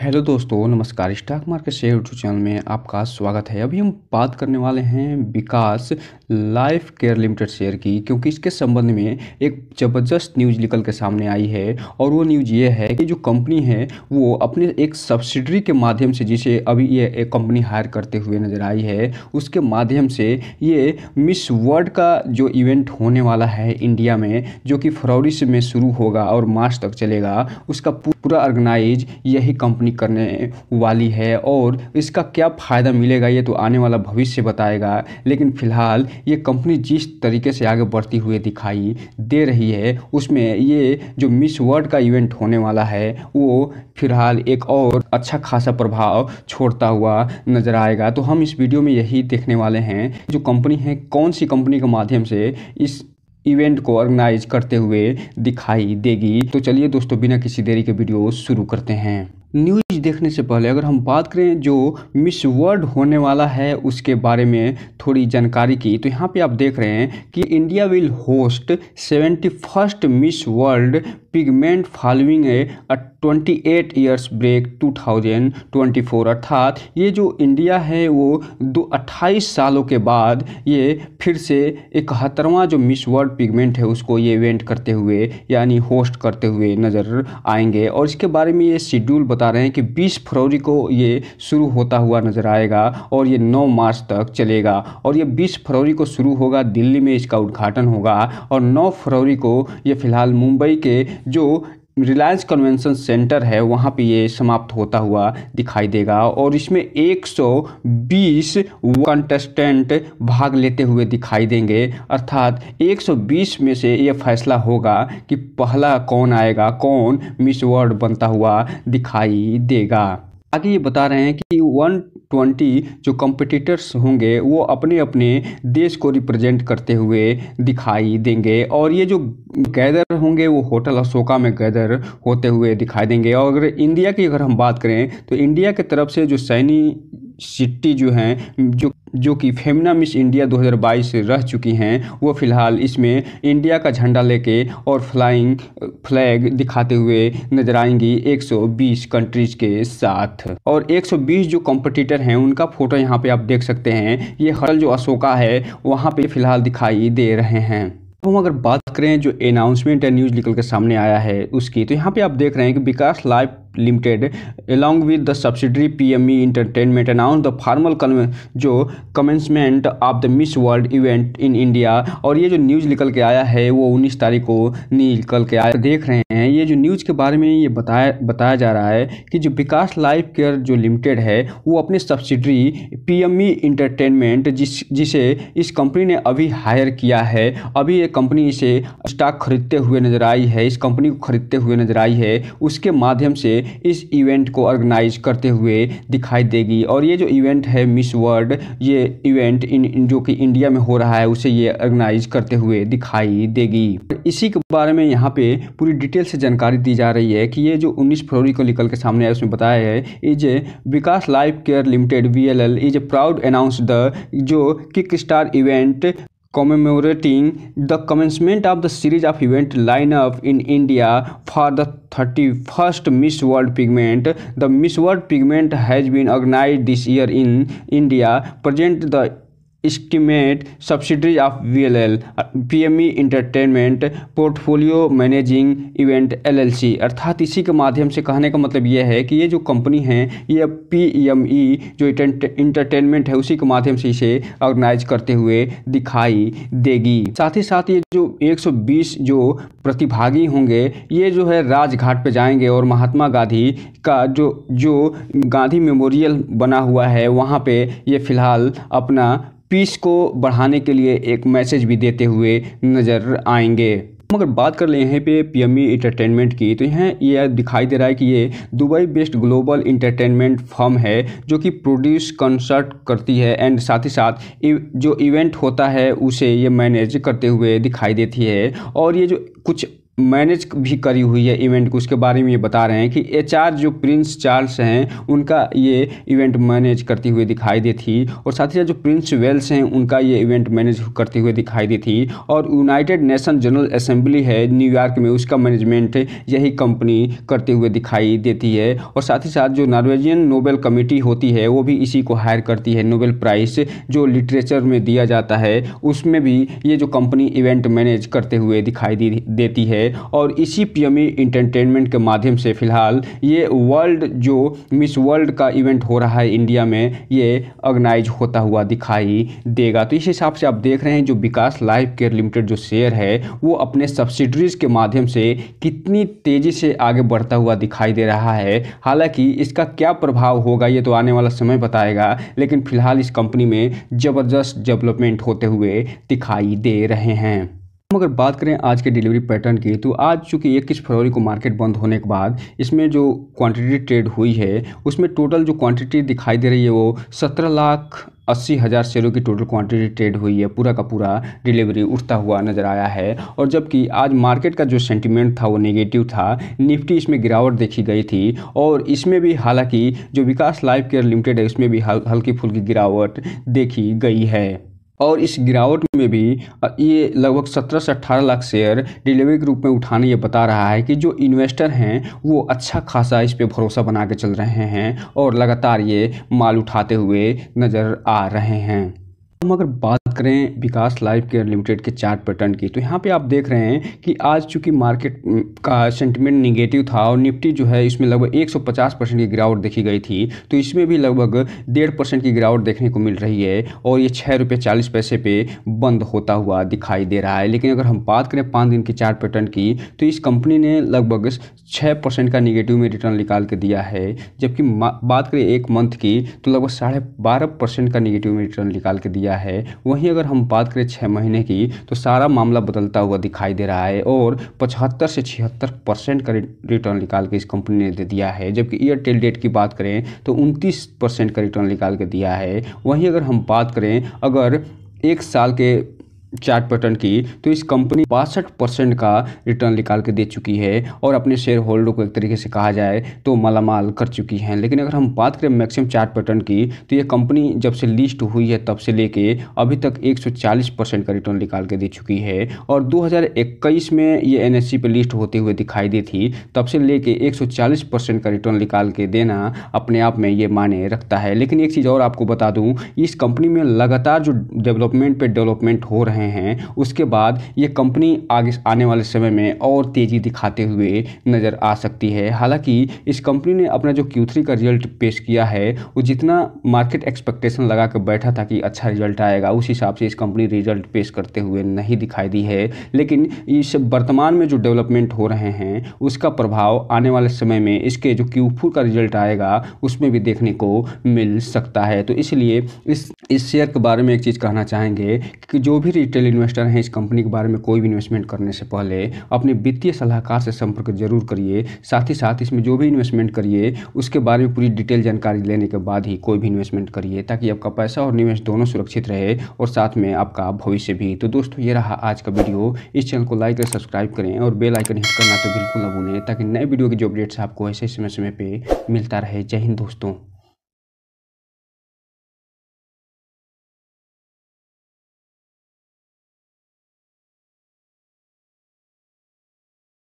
Hello दोस्तों नमस्कार stock market share YouTube channel में आपका स्वागत है अभी हम बात करने वाले हैं Vikas Life Care Limited share की क्योंकि इसके संबंध में एक ज़बरदस्त न्यूज़ निकल के सामने आई है और वो न्यूज़ ये है कि जो कंपनी है वो अपने एक सब्सिडरी के माध्यम से जिसे अभी ये एक कंपनी हायर करते हुए नज़र आई है उसके माध्यम से ये मिस वर्ल्ड का जो इवेंट होने वाला है इंडिया में जो कि फरवरी से में शुरू होगा और मार्च तक चलेगा उसका पूरा ऑर्गेनाइज यही कंपनी करने वाली है और इसका क्या फ़ायदा मिलेगा ये तो आने वाला भविष्य बताएगा लेकिन फ़िलहाल ये कंपनी जिस तरीके से आगे बढ़ती हुई दिखाई दे रही है उसमें ये जो मिस वर्ल्ड का इवेंट होने वाला है वो फिलहाल एक और अच्छा खासा प्रभाव छोड़ता हुआ नज़र आएगा तो हम इस वीडियो में यही देखने वाले हैं जो कंपनी है कौन सी कंपनी के माध्यम से इस इवेंट को ऑर्गेनाइज करते हुए दिखाई देगी तो चलिए दोस्तों बिना किसी देरी के वीडियो शुरू करते हैं न्यूज देखने से पहले अगर हम बात करें जो मिस वर्ल्ड होने वाला है उसके बारे में थोड़ी जानकारी की तो यहाँ पे आप देख रहे हैं कि India will host seventy first Miss World pageant following है twenty eight years break two thousand twenty four अर्थात ये जो इंडिया है वो दो अट्ठाईस सालों के बाद ये फिर से इकहत्तरवा जो मिस वर्ल्ड पिगमेंट है उसको ये इवेंट करते हुए यानी होस्ट करते हुए नज़र आएंगे और इसके बारे में ये शेड्यूल बता रहे हैं कि बीस फरवरी को ये शुरू होता हुआ नज़र आएगा और ये नौ मार्च तक चलेगा और ये बीस फरवरी को शुरू होगा दिल्ली में इसका उद्घाटन होगा और नौ फरवरी को ये फ़िलहाल मुंबई के जो रिलायंस कन्वेंशन सेंटर है वहाँ पे ये समाप्त होता हुआ दिखाई देगा और इसमें 120 कंटेस्टेंट भाग लेते हुए दिखाई देंगे अर्थात 120 में से ये फैसला होगा कि पहला कौन आएगा कौन मिस वर्ल्ड बनता हुआ दिखाई देगा आगे ये बता रहे हैं कि वन ट्वेंटी जो कॉम्पिटिटर्स होंगे वो अपने अपने देश को रिप्रेजेंट करते हुए दिखाई देंगे और ये जो गैदर होंगे वो होटल अशोका में गैदर होते हुए दिखाई देंगे और अगर इंडिया की अगर हम बात करें तो इंडिया की तरफ से जो सैनी सिट्टी जो हैं जो जो कि फेमिना मिस इंडिया 2022 से रह चुकी हैं वो फिलहाल इसमें इंडिया का झंडा लेके और फ्लाइंग फ्लैग दिखाते हुए नजर आएंगी 120 कंट्रीज के साथ और 120 जो कॉम्पिटिटर हैं उनका फोटो यहाँ पे आप देख सकते हैं ये हल जो अशोका है वहाँ पे फिलहाल दिखाई दे रहे हैं हम अगर बात करें जो अनाउंसमेंट या न्यूज़ निकल के सामने आया है उसकी तो यहाँ पे आप देख रहे हैं कि Vikas Live Limited the along P M E entertainment Entertainment announced the formal जो commencement of the Miss World event in India और ये जो न्यूज़ निकल के आया है वो उन्नीस तारीख को निकल के आया देख रहे हैं ये जो न्यूज़ के बारे में ये बताया बताया जा रहा है कि जो विकास लाइफ केयर जो लिमिटेड है वो अपने सब्सिडरी ई इंटरटेनमेंट जिस जिसे इस कंपनी ने अभी हायर किया है अभी ये कंपनी इसे स्टॉक खरीदते हुए नजर आई है इस कंपनी को खरीदते हुए नजर आई है उसके माध्यम से इस इवेंट को ऑर्गेनाइज करते हुए दिखाई देगी और ये जो इवेंट है मिस वर्ल्ड ये इवेंट इन जो कि इंडिया में हो रहा है उसे ये ऑर्गेनाइज करते हुए दिखाई देगी इसी के बारे में यहाँ पे पूरी डिटेल से जानकारी दी जा रही है कि ये जो 19 फरवरी को निकल के सामने आया उसमें बताया है is Vikas Life Care Limited V L L is proud announce the जो kick start event commemorating the commencement of the series of event lineup in India for the 31st Miss World Pigment. The Miss World Pigment has been organized this year in India. Present the estimate of V L L P M E entertainment portfolio managing event L L C अर्थात इसी के माध्यम से कहने का मतलब यह है कि ये जो कंपनी है ये पी एम ई जो इंटरटेनमेंट है उसी के माध्यम से इसे ऑर्गेनाइज करते हुए दिखाई देगी साथ ही साथ ये जो 120 जो प्रतिभागी होंगे ये जो है राजघाट पर जाएंगे और महात्मा गांधी का जो जो गांधी मेमोरियल बना हुआ है वहाँ पे ये फिलहाल अपना पीस को बढ़ाने के लिए एक मैसेज भी देते हुए नज़र आएंगे मगर बात कर ले यहाँ पे पी एम ई इंटरटेनमेंट की तो यहाँ ये दिखाई दे रहा है कि ये Dubai based global entertainment firm है जो कि प्रोड्यूस कंसर्ट करती है एंड साथ ही साथ जो इवेंट होता है उसे ये मैनेज करते हुए दिखाई देती है और ये जो कुछ मैनेज भी करी हुई है इवेंट को उसके बारे में ये बता रहे हैं कि एच जो प्रिंस चार्ल्स हैं उनका ये इवेंट मैनेज करती हुई दिखाई दी थी और साथ ही साथ जो प्रिंस वेल्स हैं उनका ये इवेंट मैनेज करते हुए दिखाई दी थी और यूनाइटेड नेशन जनरल असेंबली है न्यूयॉर्क में उसका मैनेजमेंट यही कंपनी करते हुए दिखाई देती है और साथ ही साथ जो नॉर्वेजियन नोबेल कमेटी होती है वो भी इसी को हायर करती है नोबेल प्राइस जो लिटरेचर में दिया जाता है उसमें भी ये जो कंपनी इवेंट मैनेज करते हुए दिखाई देती है और इसी पीएमई इंटरटेनमेंट e के माध्यम से फ़िलहाल ये वर्ल्ड जो मिस वर्ल्ड का इवेंट हो रहा है इंडिया में ये ऑर्गेनाइज होता हुआ दिखाई देगा तो इस हिसाब से आप देख रहे हैं जो विकास लाइफ केयर लिमिटेड जो शेयर है वो अपने सब्सिडरीज के माध्यम से कितनी तेज़ी से आगे बढ़ता हुआ दिखाई दे रहा है हालांकि इसका क्या प्रभाव होगा ये तो आने वाला समय बताएगा लेकिन फिलहाल इस कंपनी में ज़बरदस्त डेवलपमेंट होते हुए दिखाई दे रहे हैं हम अगर बात करें आज के डिलीवरी पैटर्न की तो आज चूंकि इक्कीस फरवरी को मार्केट बंद होने के बाद इसमें जो क्वांटिटी ट्रेड हुई है उसमें टोटल जो क्वांटिटी दिखाई दे रही है वो सत्रह लाख अस्सी हज़ार शेयरों की टोटल क्वांटिटी ट्रेड हुई है पूरा का पूरा डिलीवरी उठता हुआ नज़र आया है और जबकि आज मार्केट का जो सेंटिमेंट था वो नेगेटिव था निफ्टी इसमें गिरावट देखी गई थी और इसमें भी हालांकि जो विकास लाइफ केयर लिमिटेड है उसमें भी हल्की फुल्की गिरावट देखी गई है और इस गिरावट में भी ये लगभग सत्रह से अट्ठारह लाख शेयर डिलीवरी के रूप में उठाने ये बता रहा है कि जो इन्वेस्टर हैं वो अच्छा खासा इस पर भरोसा बना के चल रहे हैं और लगातार ये माल उठाते हुए नज़र आ रहे हैं हम अगर बात करें विकास लाइफ केयर लिमिटेड के चार्ट पैटर्न की तो यहाँ पे आप देख रहे हैं कि आज चूंकि मार्केट का सेंटीमेंट निगेटिव था और निफ्टी जो है इसमें लगभग 150 परसेंट की गिरावट देखी गई थी तो इसमें भी लगभग डेढ़ परसेंट की गिरावट देखने को मिल रही है और ये छः रुपये चालीस पैसे पे बंद होता हुआ दिखाई दे रहा है लेकिन अगर हम बात करें पाँच दिन के चार्ट पैटर्न की तो इस कंपनी ने लगभग छः परसेंट का निगेटिव में रिटर्न निकाल के दिया है जबकि बात करें एक मंथ की तो लगभग साढ़े बारह परसेंट का निगेटिव में रिटर्न निकाल के दिया है वह वहीं अगर हम बात करें छः महीने की तो सारा मामला बदलता हुआ दिखाई दे रहा है और पचहत्तर से छिहत्तर परसेंट का रिटर्न निकाल के इस कंपनी ने दे दिया है जबकि एयरटेल डेट की बात करें तो उनतीस परसेंट का रिटर्न निकाल के दिया है वहीं अगर हम बात करें अगर एक साल के चार्ट पैटर्न की तो इस कंपनी बासठ परसेंट का रिटर्न निकाल के दे चुकी है और अपने शेयर होल्डर को एक तरीके से कहा जाए तो मालामाल कर चुकी हैं लेकिन अगर हम बात करें मैक्सिमम चार्ट पैटर्न की तो ये कंपनी जब से लिस्ट हुई है तब से लेके अभी तक 140 परसेंट का रिटर्न निकाल के दे चुकी है और दो में ये एन एस लिस्ट होते हुए दिखाई दी थी तब से ले कर परसेंट का रिटर्न निकाल के देना अपने आप में ये माने रखता है लेकिन एक चीज़ और आपको बता दूँ इस कंपनी में लगातार जो डेवलपमेंट पर डेवलपमेंट हो रहे हैं हैं उसके बाद ये कंपनी आगे आने वाले समय में और तेज़ी दिखाते हुए नज़र आ सकती है हालांकि इस कंपनी ने अपना जो Q3 का रिजल्ट पेश किया है वो जितना मार्केट एक्सपेक्टेशन लगा कर बैठा था कि अच्छा रिजल्ट आएगा उस हिसाब से इस कंपनी रिजल्ट पेश करते हुए नहीं दिखाई दी है लेकिन इस वर्तमान में जो डेवलपमेंट हो रहे हैं उसका प्रभाव आने वाले समय में इसके जो क्यू का रिजल्ट आएगा उसमें भी देखने को मिल सकता है तो इसलिए इस इस शेयर के बारे में एक चीज़ कहना चाहेंगे कि जो भी रिटेल इन्वेस्टर हैं इस कंपनी के बारे में कोई भी इन्वेस्टमेंट करने से पहले अपने वित्तीय सलाहकार से संपर्क जरूर करिए साथ ही साथ इसमें जो भी इन्वेस्टमेंट करिए उसके बारे में पूरी डिटेल जानकारी लेने के बाद ही कोई भी इन्वेस्टमेंट करिए ताकि आपका पैसा और निवेश दोनों सुरक्षित रहे और साथ में आपका भविष्य भी तो दोस्तों ये रहा आज का वीडियो इस चैनल को लाइक और सब्सक्राइब करें और बेल आइकन हिट करना तो बिल्कुल ना भूलें ताकि नए वीडियो के जो अपडेट्स आपको ऐसे समय समय पर मिलता रहे जय हिंद दोस्तों